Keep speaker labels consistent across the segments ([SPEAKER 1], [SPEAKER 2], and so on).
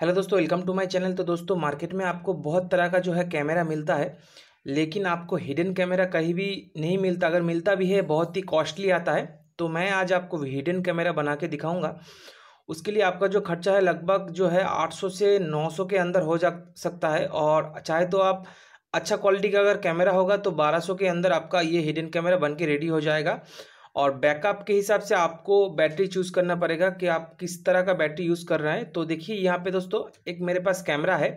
[SPEAKER 1] hello दोस्तों welcome to my channel तो दोस्तों मार्केट में आपको बहुत तरह का जो है कैमरा मिलता है लेकिन आपको हिडन कैमरा कहीं भी नहीं मिलता अगर मिलता भी है बहुत ही कॉस्टली आता है तो मैं आज आपको हिडन कैमरा बना के दिखाऊंगा उसके लिए आपका जो खर्चा है लगभग जो है सौ से सौ के अंदर हो जा सकता है और चाहे तो आप अच्छा क्वालिटी का अगर कैमरा होगा तो सौ के अंदर आपका ये हिडन कैमरा बन के रेडी हो जाएगा और बैकअप के हिसाब से आपको बैटरी चूज़ करना पड़ेगा कि आप किस तरह का बैटरी यूज़ कर रहे हैं तो देखिए यहाँ पे दोस्तों एक मेरे पास कैमरा है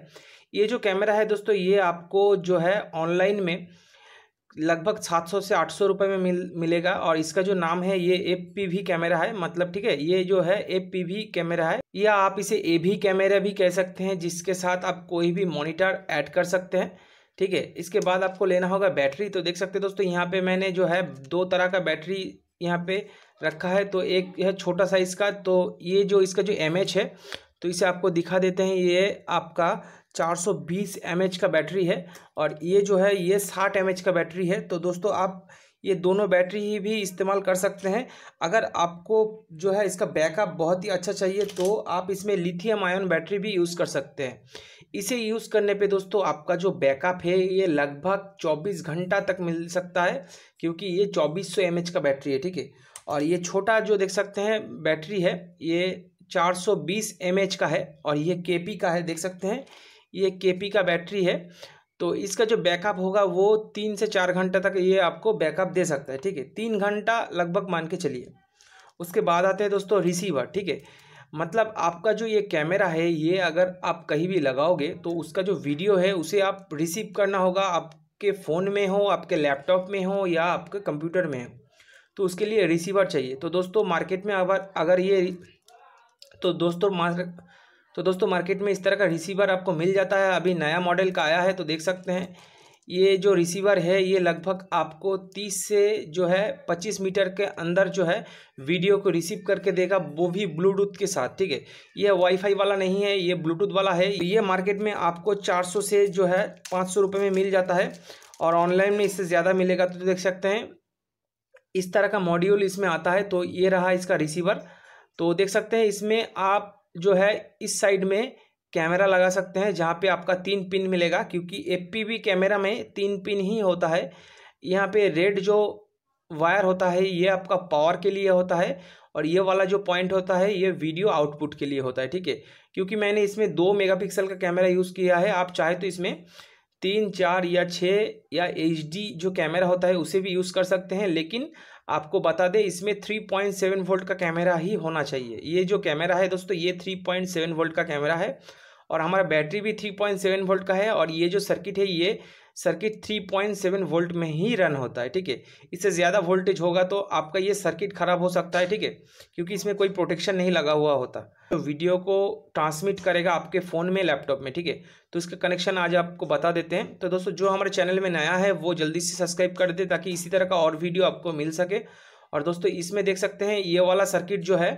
[SPEAKER 1] ये जो कैमरा है दोस्तों ये आपको जो है ऑनलाइन में लगभग सात सौ से आठ सौ रुपये में मिल मिलेगा और इसका जो नाम है ये एफ पी वी कैमरा है मतलब ठीक है ये जो है एफ पी वी कैमरा है या आप इसे ए भी कैमरा भी कह सकते हैं जिसके साथ आप कोई भी मोनिटर ऐड कर सकते हैं ठीक है इसके बाद आपको लेना होगा बैटरी तो देख सकते हैं दोस्तों यहाँ पे मैंने जो है दो तरह का बैटरी यहाँ पे रखा है तो एक यह छोटा साइज़ का तो ये जो इसका जो एम है तो इसे आपको दिखा देते हैं ये आपका 420 एमएच का बैटरी है और ये जो है ये 60 एमएच का बैटरी है तो दोस्तों आप ये दोनों बैटरी ही भी इस्तेमाल कर सकते हैं अगर आपको जो है इसका बैकअप बहुत ही अच्छा चाहिए तो आप इसमें लिथियम आयन बैटरी भी यूज़ कर सकते हैं इसे यूज़ करने पे दोस्तों आपका जो बैकअप है ये लगभग 24 घंटा तक मिल सकता है क्योंकि ये 2400 एमएच का बैटरी है ठीक है और ये छोटा जो देख सकते हैं बैटरी है ये 420 सौ का है और ये के का है देख सकते हैं ये के का बैटरी है तो इसका जो बैकअप होगा वो तीन से चार घंटा तक ये आपको बैकअप दे सकता है ठीक है तीन घंटा लगभग मान के चलिए उसके बाद आते हैं दोस्तों रिसीवर ठीक है मतलब आपका जो ये कैमरा है ये अगर आप कहीं भी लगाओगे तो उसका जो वीडियो है उसे आप रिसीव करना होगा आपके फ़ोन में हो आपके लैपटॉप में हो या आपके कंप्यूटर में हो तो उसके लिए रिसीवर चाहिए तो दोस्तों मार्केट में अगर अगर ये तो दोस्तों मार तो दोस्तों मार्केट में इस तरह का रिसीवर आपको मिल जाता है अभी नया मॉडल का आया है तो देख सकते हैं ये जो रिसीवर है ये लगभग आपको 30 से जो है 25 मीटर के अंदर जो है वीडियो को रिसीव करके देगा वो भी ब्लूटूथ के साथ ठीक है ये वाईफाई वाला नहीं है ये ब्लूटूथ वाला है ये मार्केट में आपको 400 से जो है पाँच सौ में मिल जाता है और ऑनलाइन में इससे ज़्यादा मिलेगा तो देख सकते हैं इस तरह का मॉड्यूल इसमें आता है तो ये रहा इसका रिसीवर तो देख सकते हैं इसमें आप जो है इस साइड में कैमरा लगा सकते हैं जहाँ पे आपका तीन पिन मिलेगा क्योंकि एफ कैमरा में तीन पिन ही होता है यहाँ पे रेड जो वायर होता है ये आपका पावर के लिए होता है और ये वाला जो पॉइंट होता है ये वीडियो आउटपुट के लिए होता है ठीक है क्योंकि मैंने इसमें दो मेगापिक्सल का कैमरा यूज़ किया है आप चाहे तो इसमें तीन चार या छः या एच जो कैमरा होता है उसे भी यूज़ कर सकते हैं लेकिन आपको बता दें इसमें थ्री पॉइंट सेवन वोल्ट का कैमरा ही होना चाहिए ये जो कैमरा है दोस्तों ये थ्री पॉइंट सेवन वोल्ट का कैमरा है और हमारा बैटरी भी थ्री पॉइंट सेवन वोल्ट का है और ये जो सर्किट है ये circuit three point seven volt में ही रन होता है ठीक है इससे ज़्यादा वोल्टेज होगा तो आपका ये सर्किट ख़राब हो सकता है ठीक है क्योंकि इसमें कोई प्रोटेक्शन नहीं लगा हुआ होता तो वीडियो को ट्रांसमिट करेगा आपके फ़ोन में लैपटॉप में ठीक है तो इसका कनेक्शन आज आपको बता देते हैं तो दोस्तों जो हमारे चैनल में नया है वो जल्दी से सब्सक्राइब कर दे ताकि इसी तरह का और वीडियो आपको मिल सके और दोस्तों इसमें देख सकते हैं ये वाला सर्किट जो है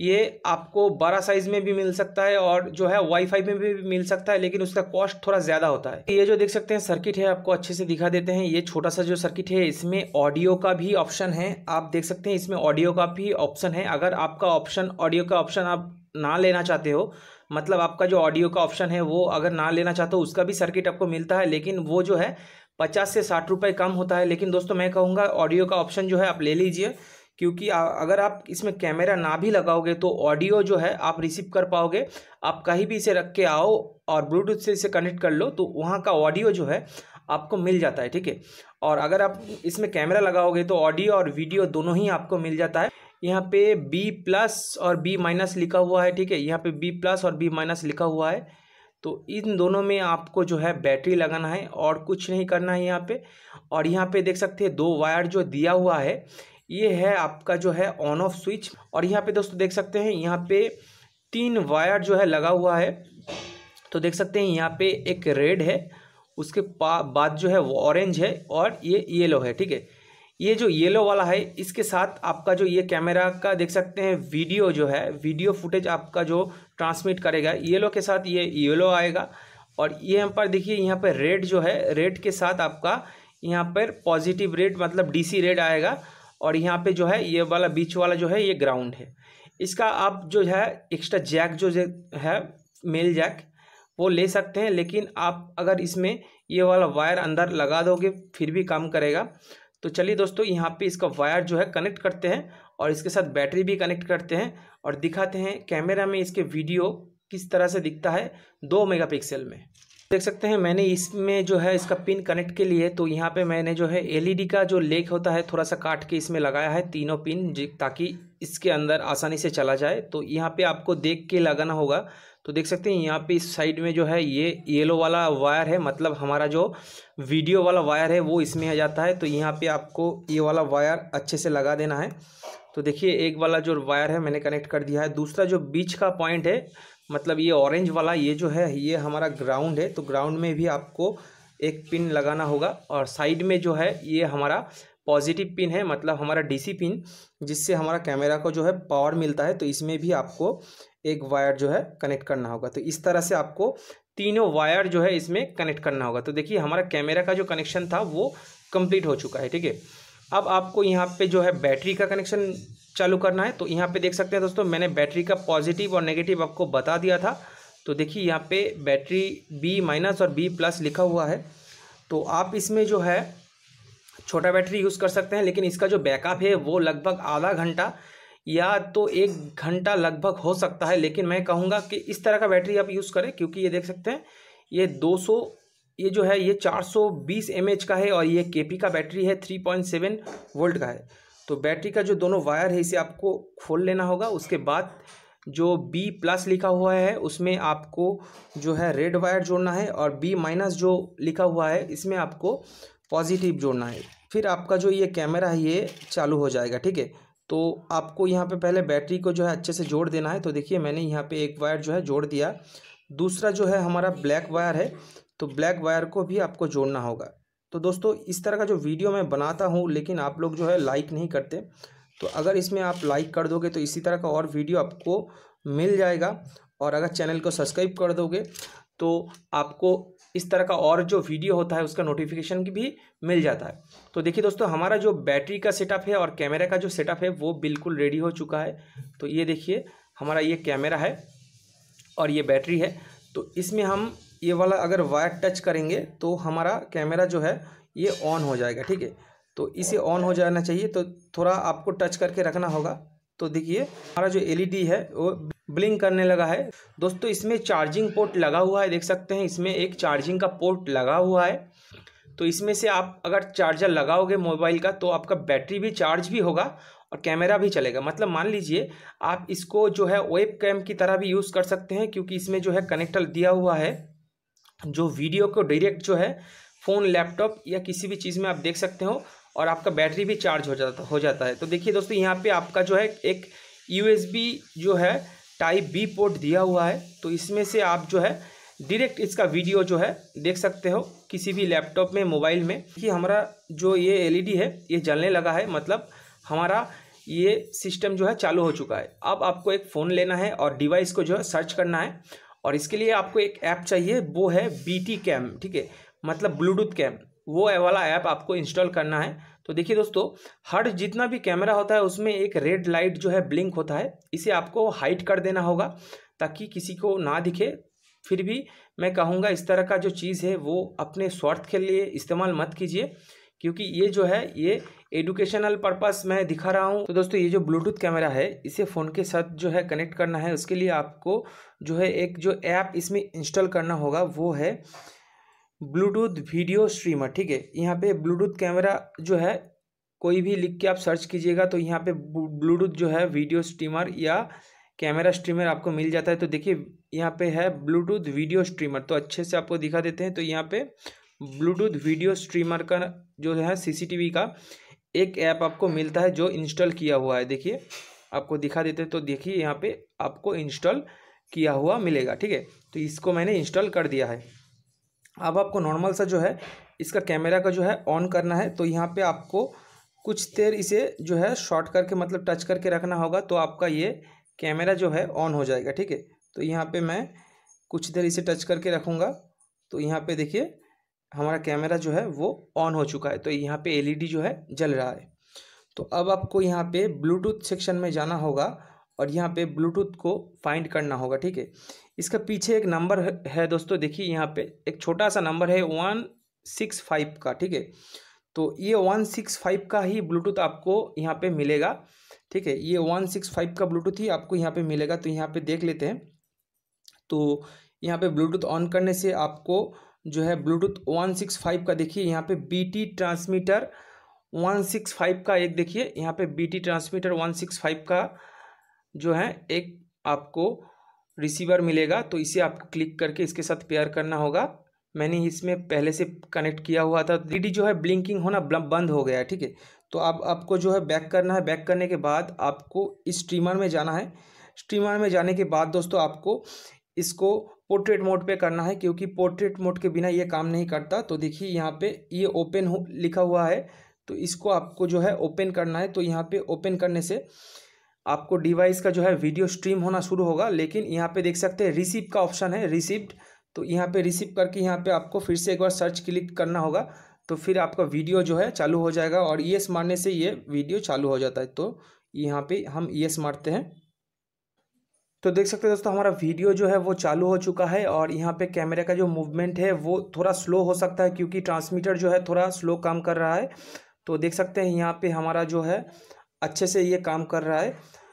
[SPEAKER 1] ये आपको बारह साइज़ में भी मिल सकता है और जो है वाईफाई में भी मिल सकता है लेकिन उसका कॉस्ट थोड़ा ज़्यादा होता है ये जो देख सकते हैं सर्किट है आपको अच्छे से दिखा देते हैं ये छोटा सा जो सर्किट है इसमें ऑडियो का भी ऑप्शन है आप देख सकते हैं इसमें ऑडियो का भी ऑप्शन है अगर आपका ऑप्शन ऑडियो का ऑप्शन आप ना लेना चाहते हो मतलब आपका जो ऑडियो का ऑप्शन है वो अगर ना लेना चाहते हो उसका भी सर्किट आपको मिलता है लेकिन वो जो है पचास से साठ रुपए कम होता है लेकिन दोस्तों मैं कहूँगा ऑडियो का ऑप्शन जो है आप ले लीजिए क्योंकि अगर आप इसमें कैमरा ना भी लगाओगे तो ऑडियो जो है आप रिसीव कर पाओगे आप कहीं भी इसे रख के आओ और ब्लूटूथ से इसे कनेक्ट कर लो तो वहाँ का ऑडियो जो है आपको मिल जाता है ठीक है और अगर आप इसमें कैमरा लगाओगे तो ऑडियो और वीडियो दोनों ही आपको मिल जाता है यहाँ पे बी प्लस और बी माइनस लिखा हुआ है ठीक है यहाँ पे बी प्लस और बी माइनस लिखा हुआ है तो इन दोनों में आपको जो है बैटरी लगाना है और कुछ नहीं करना है यहाँ पे और यहाँ पे देख सकते हैं दो वायर जो दिया हुआ है ये है आपका जो है ऑन ऑफ स्विच और यहाँ पे दोस्तों देख सकते हैं यहाँ पे तीन वायर जो है लगा हुआ है तो देख सकते हैं यहाँ पे एक रेड है उसके बाद जो है वो ऑरेंज है और ये येलो है ठीक है ये जो येलो वाला है इसके साथ आपका जो ये कैमरा का देख सकते हैं वीडियो जो है वीडियो फुटेज आपका जो ट्रांसमिट करेगा येलो के साथ ये येलो आएगा और ये यहाँ पर देखिए यहाँ पर रेड जो है रेड के साथ आपका यहाँ पर पॉजिटिव रेड मतलब डीसी रेड आएगा और यहाँ पे जो है ये वाला बीच वाला जो है ये ग्राउंड है इसका आप जो है एक्स्ट्रा जैक जो है मेल जैक वो ले सकते हैं लेकिन आप अगर इसमें ये वाला वायर अंदर लगा दोगे फिर भी काम करेगा तो चलिए दोस्तों यहाँ पे इसका वायर जो है कनेक्ट करते हैं और इसके साथ बैटरी भी कनेक्ट करते हैं और दिखाते हैं कैमरा में इसके वीडियो किस तरह से दिखता है दो मेगापिक्सल में देख सकते हैं मैंने इसमें जो है इसका पिन कनेक्ट के लिए तो यहाँ पे मैंने जो है एलईडी e का जो लेक होता है थोड़ा सा काट के इसमें लगाया है तीनों पिन ताकि इसके अंदर आसानी से चला जाए तो यहाँ पे आपको देख के लगाना होगा तो देख सकते हैं यहाँ पे इस साइड में जो है ये येलो वाला वायर है मतलब हमारा जो वीडियो वाला वायर है वो इसमें आ जाता है तो यहाँ पे आपको ये वाला वायर अच्छे से लगा देना है तो देखिए एक वाला जो वायर है मैंने कनेक्ट कर दिया है दूसरा जो बीच का पॉइंट है मतलब ये ऑरेंज वाला ये जो है ये हमारा ग्राउंड है तो ग्राउंड में भी आपको एक पिन लगाना होगा और साइड में जो है ये हमारा पॉजिटिव पिन है मतलब हमारा डीसी पिन जिससे हमारा कैमरा को जो है पावर मिलता है तो इसमें भी आपको एक वायर जो है कनेक्ट करना होगा तो इस तरह से आपको तीनों वायर जो है इसमें कनेक्ट करना होगा तो देखिए हमारा कैमरा का जो कनेक्शन था वो कंप्लीट हो चुका है ठीक है अब आपको यहाँ पे जो है बैटरी का कनेक्शन चालू करना है तो यहाँ पे देख सकते हैं दोस्तों मैंने बैटरी का पॉजिटिव और नेगेटिव आपको बता दिया था तो देखिए यहाँ पे बैटरी बी माइनस और बी प्लस लिखा हुआ है तो आप इसमें जो है छोटा बैटरी यूज़ कर सकते हैं लेकिन इसका जो बैकअप है वो लगभग आधा घंटा या तो एक घंटा लगभग हो सकता है लेकिन मैं कहूँगा कि इस तरह का बैटरी आप यूज़ करें क्योंकि ये देख सकते हैं ये 200 ये जो है ये 420 सौ का है और ये के का बैटरी है 3.7 वोल्ट का है तो बैटरी का जो दोनों वायर है इसे आपको खोल लेना होगा उसके बाद जो बी प्लस लिखा हुआ है उसमें आपको जो है रेड वायर जोड़ना है और बी माइनस जो लिखा हुआ है इसमें आपको पॉजिटिव जोड़ना है फिर आपका जो ये कैमरा है ये चालू हो जाएगा ठीक है तो आपको यहाँ पे पहले बैटरी को जो है अच्छे से जोड़ देना है तो देखिए मैंने यहाँ पे एक वायर जो है जोड़ दिया दूसरा जो है हमारा ब्लैक वायर है तो ब्लैक वायर को भी आपको जोड़ना होगा तो दोस्तों इस तरह का जो वीडियो मैं बनाता हूँ लेकिन आप लोग जो है लाइक नहीं करते तो अगर इसमें आप लाइक कर दोगे तो इसी तरह का और वीडियो आपको मिल जाएगा और अगर चैनल को सब्सक्राइब कर दोगे तो आपको इस तरह का और जो वीडियो होता है उसका नोटिफिकेशन भी मिल जाता है तो देखिए दोस्तों हमारा जो बैटरी का सेटअप है और कैमरा का जो सेटअप है वो बिल्कुल रेडी हो चुका है तो ये देखिए हमारा ये कैमरा है और ये बैटरी है तो इसमें हम ये वाला अगर वायर टच करेंगे तो हमारा कैमरा जो है ये ऑन हो जाएगा ठीक है तो इसे ऑन हो जाना चाहिए तो थोड़ा आपको टच करके रखना होगा तो देखिए हमारा जो एलईडी है वो ब्लिंक करने लगा है दोस्तों इसमें चार्जिंग पोर्ट लगा हुआ है देख सकते हैं इसमें एक चार्जिंग का पोर्ट लगा हुआ है तो इसमें से आप अगर चार्जर लगाओगे मोबाइल का तो आपका बैटरी भी चार्ज भी होगा और कैमरा भी चलेगा मतलब मान लीजिए आप इसको जो है वेब कैम की तरह भी यूज़ कर सकते हैं क्योंकि इसमें जो है कनेक्टर दिया हुआ है जो वीडियो को डायरेक्ट जो है फ़ोन लैपटॉप या किसी भी चीज़ में आप देख सकते हो और आपका बैटरी भी चार्ज हो जाता हो जाता है तो देखिए दोस्तों यहाँ पे आपका जो है एक यू जो है टाइप बी पोर्ट दिया हुआ है तो इसमें से आप जो है डायरेक्ट इसका वीडियो जो है देख सकते हो किसी भी लैपटॉप में मोबाइल में कि हमारा जो ये एलईडी है ये जलने लगा है मतलब हमारा ये सिस्टम जो है चालू हो चुका है अब आपको एक फ़ोन लेना है और डिवाइस को जो है सर्च करना है और इसके लिए आपको एक ऐप चाहिए वो है बी टी कैम ठीक है मतलब ब्लूटूथ कैम वो वाला ऐप आपको इंस्टॉल करना है तो देखिए दोस्तों हर जितना भी कैमरा होता है उसमें एक रेड लाइट जो है ब्लिंक होता है इसे आपको हाइट कर देना होगा ताकि किसी को ना दिखे फिर भी मैं कहूँगा इस तरह का जो चीज़ है वो अपने स्वार्थ के लिए इस्तेमाल मत कीजिए क्योंकि ये जो है ये एडुकेशनल पर्पस मैं दिखा रहा हूँ तो दोस्तों ये जो ब्लूटूथ कैमरा है इसे फ़ोन के साथ जो है कनेक्ट करना है उसके लिए आपको जो है एक जो ऐप इसमें इंस्टॉल करना होगा वो है ब्लूटूथ वीडियो स्ट्रीमर ठीक है यहाँ पे ब्लूटूथ कैमरा जो है कोई भी लिख के आप सर्च कीजिएगा तो यहाँ पे ब्लूटूथ जो है वीडियो स्ट्रीमर या कैमरा स्ट्रीमर आपको मिल जाता है तो देखिए यहाँ पे है ब्लूटूथ वीडियो स्ट्रीमर तो अच्छे से आपको दिखा देते हैं तो यहाँ पे ब्लूटूथ वीडियो स्ट्रीमर का जो है सीसीटीवी का एक ऐप आपको मिलता है जो इंस्टॉल किया हुआ है देखिए आपको दिखा देते हैं तो देखिए यहाँ पे आपको इंस्टॉल किया हुआ मिलेगा ठीक है तो इसको मैंने इंस्टॉल कर दिया है अब आपको नॉर्मल सा जो है इसका कैमरा का जो है ऑन करना है तो यहाँ पे आपको कुछ देर इसे जो है शॉर्ट करके मतलब टच करके रखना होगा तो आपका ये कैमरा जो है ऑन हो जाएगा ठीक है तो यहाँ पे मैं कुछ देर इसे टच करके रखूँगा तो यहाँ पे देखिए हमारा कैमरा जो है वो ऑन हो चुका है तो यहाँ पे एलईडी e जो है जल रहा है तो अब आपको यहाँ पर ब्लूटूथ सेक्शन में जाना होगा और यहाँ पर ब्लूटूथ को फाइंड करना होगा ठीक है इसका पीछे एक नंबर है दोस्तों देखिए यहाँ पे एक छोटा सा नंबर है वन सिक्स फाइव का ठीक है तो ये वन सिक्स फाइव का ही ब्लूटूथ आपको यहाँ पे मिलेगा ठीक है ये वन सिक्स फाइव का ब्लूटूथ ही आपको यहाँ पे मिलेगा तो यहाँ पे देख लेते हैं तो यहाँ पे ब्लूटूथ ऑन करने से आपको जो है ब्लूटूथ वन सिक्स फाइव का देखिए यहाँ पे T transmitter one six five का एक देखिए यहाँ पे T transmitter one six five का जो है एक आपको रिसीवर मिलेगा तो इसे आपको क्लिक करके इसके साथ पेयर करना होगा मैंने इसमें पहले से कनेक्ट किया हुआ था डी जो है ब्लिंकिंग होना बंद हो गया है ठीक है तो अब आपको जो है बैक करना है बैक करने के बाद आपको इस में जाना है स्ट्रीमर में जाने के बाद दोस्तों आपको इसको पोर्ट्रेट मोड पे करना है क्योंकि पोर्ट्रेट मोड के बिना ये काम नहीं करता तो देखिए यहाँ पे ये ओपन लिखा हुआ है तो इसको आपको जो है ओपन करना है तो यहाँ पे ओपन करने से आपको डिवाइस का जो है वीडियो स्ट्रीम होना शुरू होगा लेकिन यहाँ पे देख सकते हैं रिसीव का ऑप्शन है रिसीव्ड तो यहाँ पे रिसीव करके यहाँ पे आपको फिर से एक बार सर्च क्लिक करना होगा तो फिर आपका वीडियो जो है चालू हो जाएगा और ई एस मारने से ये वीडियो चालू हो जाता है तो यहाँ पर हम ई एस मारते हैं तो देख सकते हैं दोस्तों हमारा वीडियो जो है वो चालू हो चुका है और यहाँ पे कैमरे का जो मूवमेंट है वो थोड़ा स्लो हो सकता है क्योंकि ट्रांसमीटर जो है थोड़ा स्लो काम कर रहा है तो देख सकते हैं यहाँ पे हमारा जो है अच्छे से ये काम कर रहा है